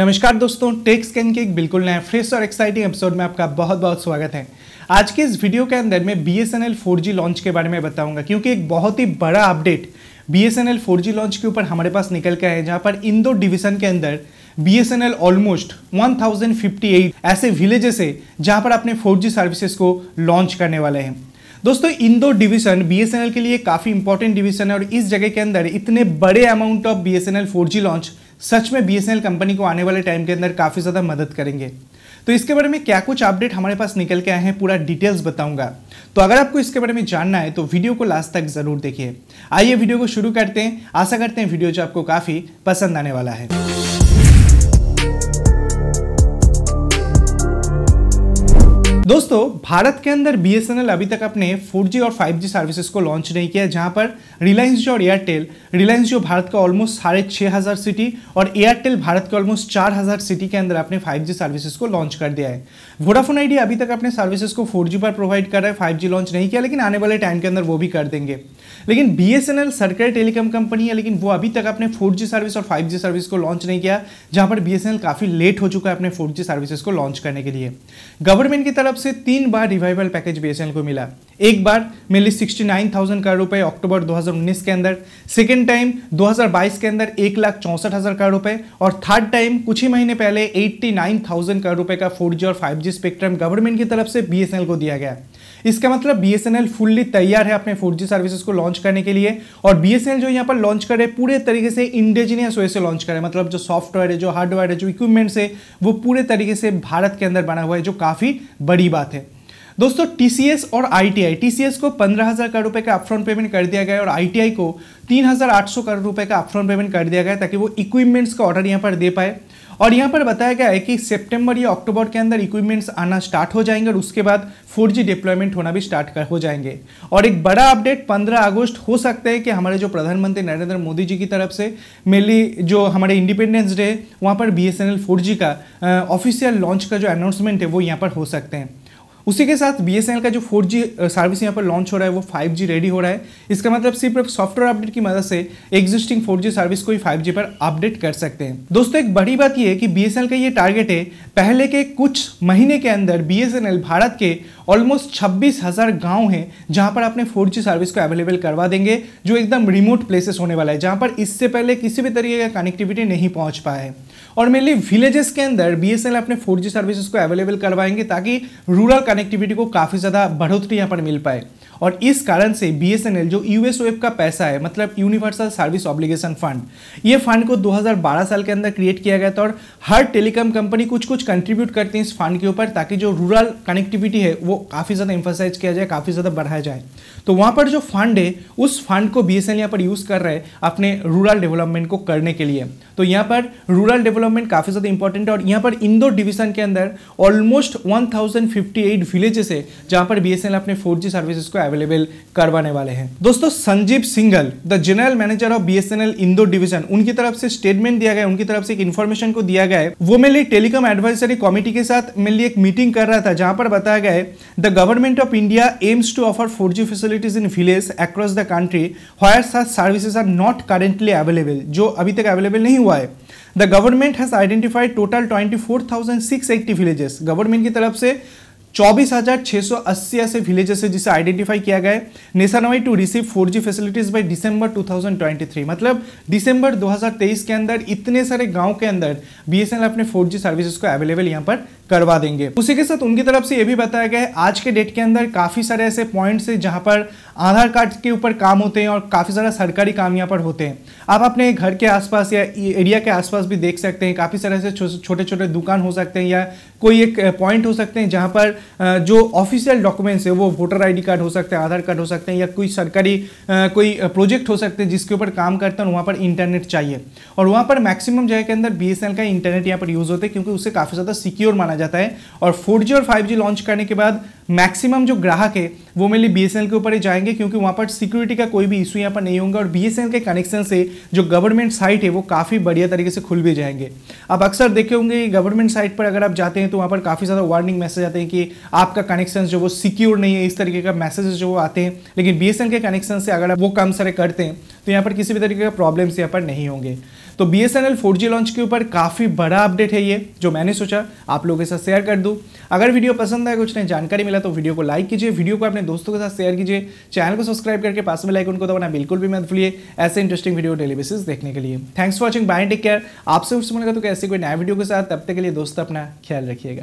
नमस्कार दोस्तों take scan के एक बिल्कुल नया फ्रेश और एक्साइटिंग एपिसोड में आपका बहुत बहुत स्वागत है आज के इस वीडियो के अंदर मैं बी एस लॉन्च के बारे में बताऊंगा क्योंकि एक बहुत ही बड़ा update B S N launch के ऊपर हमारे पास निकल के है जहाँ पर दो डिवीजन के अंदर B S N L almost one thousand fifty eight ऐसे विलेजेस है जहाँ पर अपने फोर जी सर्विसेज को लॉन्च करने वाले हैं दोस्तों इन दो डिवीजन बीएसएनएल के लिए काफ़ी इंपॉर्टेंट डिवीजन है और इस जगह के अंदर इतने बड़े amount of B S launch सच में बी कंपनी को आने वाले टाइम के अंदर काफ़ी ज़्यादा मदद करेंगे तो इसके बारे में क्या कुछ अपडेट हमारे पास निकल के आए हैं पूरा डिटेल्स बताऊंगा तो अगर आपको इसके बारे में जानना है तो वीडियो को लास्ट तक ज़रूर देखिए आइए वीडियो को शुरू करते हैं आशा करते हैं वीडियो जो आपको काफ़ी पसंद आने वाला है दोस्तों भारत के अंदर बी अभी तक अपने 4G और 5G सर्विसेज को लॉन्च नहीं किया जहां पर रिलायंस जो और एयरटेल रिलायंस जो भारत का ऑलमोस्ट साढ़े छः हज़ार सिटी और एयरटेल भारत के ऑलमोस्ट चार हज़ार सिटी के अंदर अपने 5G सर्विसेज को लॉन्च कर दिया है वोडाफोन आइडिया अभी तक अपने सर्विसेज को 4G पर प्रोवाइड कर रहा है 5G लॉन्च नहीं किया लेकिन आने वाले टाइम के अंदर वो भी कर देंगे लेकिन बी सरकारी टेलीकॉम कंपनी है लेकिन वो अभी तक अपने फोर सर्विस और फाइव सर्विस को लॉन्च नहीं किया जहाँ पर बी काफ़ी लेट हो चुका है अपने फोर सर्विसेज को लॉन्च करने के लिए गवर्नमेंट की तरफ से तीन बार रिवाइवल पैकेज बी को मिला एक बार मिली 69,000 करोड़ रुपए अक्टूबर 2019 के अंदर सेकेंड टाइम 2022 के अंदर एक लाख चौंसठ हज़ार करोड़ रुपए और थर्ड टाइम कुछ ही महीने पहले 89,000 करोड़ रुपए का 4G और 5G स्पेक्ट्रम गवर्नमेंट की तरफ से बी को दिया गया इसका मतलब बी फुल्ली तैयार है अपने फोर सर्विसेज को लॉन्च करने के लिए और बी जो यहाँ पर लॉन्च करे पूरे तरीके से इंडिजिनियस वे से लॉन्च करे मतलब जो सॉफ्टवेयर है जो हार्डवेयर है जो इक्विपमेंट्स है वो पूरे तरीके से भारत के अंदर बना हुआ है जो काफ़ी बड़ी बड़ी बात है दोस्तों टीसीएस और आईटीआई टीसीएस को 15,000 करोड़ रुपए का अपफ्रंट पेमेंट कर दिया गया है और आईटीआई को 3,800 करोड़ रुपए का अपफ्रंट पेमेंट कर दिया गया ताकि वो इक्विपमेंट्स का ऑर्डर यहाँ पर दे पाए और यहाँ पर बताया गया है कि सितंबर या अक्टूबर के अंदर इक्विपमेंट्स आना स्टार्ट हो जाएंगे और उसके बाद 4G डिप्लॉयमेंट होना भी स्टार्ट कर हो जाएंगे और एक बड़ा अपडेट 15 अगस्त हो सकता है कि हमारे जो प्रधानमंत्री नरेंद्र मोदी जी की तरफ से मेनली जो हमारे इंडिपेंडेंस डे वहाँ पर बी एस का ऑफिशियल लॉन्च का जो अनाउंसमेंट है वो यहाँ पर हो सकते हैं उसी के साथ बी का जो फोर सर्विस यहाँ पर लॉन्च हो रहा है वो फाइव रेडी हो रहा है इसका मतलब सिर्फ सॉफ्टवेयर अपडेट की मदद से एग्जिस्टिंग फोर सर्विस को ही फाइव पर अपडेट कर सकते हैं दोस्तों एक बड़ी बात यह है कि बी का ये टारगेट है पहले के कुछ महीने के अंदर बी भारत के ऑलमोस्ट छब्बीस हजार गाँव हैं जहाँ पर अपने फोर सर्विस को अवेलेबल करवा देंगे जो एकदम रिमोट प्लेसेस होने वाला है जहाँ पर इससे पहले किसी भी तरीके का कनेक्टिविटी नहीं पहुँच पाया है और मेनली विलेजेस के अंदर बी अपने फोर सर्विसेज को अवेलेबल करवाएंगे ताकि रूरल कनेक्टिविटी को काफ़ी ज़्यादा बढ़ोतरी यहाँ पर मिल पाए और इस कारण से बी जो यूएस का पैसा है मतलब यूनिवर्सल सर्विस ऑब्लिगेशन फंड ये फंड को 2012 साल के अंदर क्रिएट किया गया था और हर टेलीकॉम कंपनी कुछ कुछ कंट्रीब्यूट करती है इस फंड के ऊपर ताकि जो रूरल कनेक्टिविटी है वो काफ़ी ज़्यादा इंफोसाइज किया जाए काफ़ी ज़्यादा बढ़ाया जाए तो वहाँ पर जो फंड है उस फंड को बी एस यहाँ पर यूज़ कर रहे हैं अपने रूरल डेवलपमेंट को करने के लिए तो यहाँ पर रूरल डेवलपमेंट काफ़ी ज़्यादा इंपॉर्टेंट है और यहाँ पर इंदौर डिवीजन के अंदर ऑलमोस्ट 1058 विलेजेस है जहाँ पर बी अपने फोर सर्विसेज को अवेलेबल करवाने वाले हैं दोस्तों Sanjeev Singhal the general manager of BSNL Indore division उनकी तरफ से स्टेटमेंट दिया गया उनकी तरफ से एक इन्फॉर्मेशन को दिया गया वो मेरे टेलीकॉम एडवाइजरी कमेटी के साथ मेरे एक मीटिंग कर रहा था जहां पर बताया गया the government of India aims to offer four facilities in village across the country higher such services are not currently available जो अभी तक अवेलेबल नहीं हुआ है the government has identified total twenty four thousand six eighty villages government की तरफ से चौबीस हजार छह सौ अस्सी ऐसे विलेजेस है जिसे आइडेंटिफाई किया गया है नेसानवाई to receive four G facilities by December 2023 मतलब दिसंबर 2023 के अंदर इतने सारे गांव के अंदर बीएसएनएल अपने 4G सर्विसेज को अवेलेबल यहां पर करवा देंगे उसी के साथ उनकी तरफ से यह भी बताया गया है आज के डेट के अंदर काफी सारे ऐसे पॉइंट्स है जहां पर आधार कार्ड के ऊपर काम होते हैं और काफी सारा सरकारी काम यहाँ पर होते हैं आप अपने घर के आसपास या एरिया के आसपास भी देख सकते हैं काफी सारे ऐसे छोटे छोटे दुकान हो सकते हैं या कोई एक पॉइंट हो सकते हैं जहाँ पर जो ऑफिशियल डॉक्यूमेंट्स है वो वोटर आईडी कार्ड हो सकते हैं आधार कार्ड हो सकते हैं या कोई सरकारी कोई प्रोजेक्ट हो सकते हैं जिसके ऊपर काम करते हैं वहाँ पर इंटरनेट चाहिए और वहाँ पर मैक्सिमम जगह के अंदर बी का इंटरनेट यहाँ पर यूज़ होता है क्योंकि उससे काफ़ी ज़्यादा सिक्योर माना जाता है और फोर और फाइव लॉन्च करने के बाद मैक्सिमम जो ग्राहक है वो मेरे लिए बी के ऊपर ही जाएंगे क्योंकि वहाँ पर सिक्योरिटी का कोई भी इशू यहाँ पर नहीं होगा और बी के कनेक्शन से जो गवर्नमेंट साइट है वो काफ़ी बढ़िया तरीके से खुल भी जाएंगे आप अक्सर देखे होंगे गवर्नमेंट साइट पर अगर आप जाते हैं तो वहाँ पर काफ़ी ज़्यादा वार्निंग मैसेज आते हैं कि आपका कनेक्शन जो वो सिक्योर नहीं है इस तरीके का मैसेज जो आते हैं लेकिन बी के कनेक्शन से अगर आप वो काम सारे करते हैं तो यहाँ पर किसी भी तरीके का प्रॉब्लम्स यहाँ पर नहीं होंगे तो बी एस एन लॉन्च के ऊपर काफ़ी बड़ा अपडेट है ये जो मैंने सोचा आप लोगों के साथ शेयर कर दूँ अगर वीडियो पसंद आए कुछ नई जानकारी मिला तो वीडियो को लाइक कीजिए वीडियो को अपने दोस्तों के साथ शेयर कीजिए चैनल को सब्सक्राइब करके पास में लाइक उनको दबाना बिल्कुल भी मत भूलिए ऐसे इंटरेस्टिंग वीडियो डेली बेसिस देखने के लिए thanks for watching bye take care आपसे उससे मिलेगा तो कैसे कोई नया वीडियो के साथ तब तक के लिए दोस्त अपना ख्याल रखिएगा